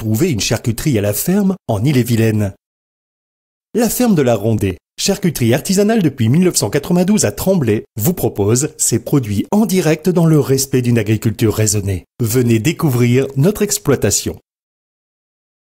trouver une charcuterie à la ferme en Ille-et-Vilaine. La ferme de la Rondée, charcuterie artisanale depuis 1992 à Tremblay, vous propose ses produits en direct dans le respect d'une agriculture raisonnée. Venez découvrir notre exploitation.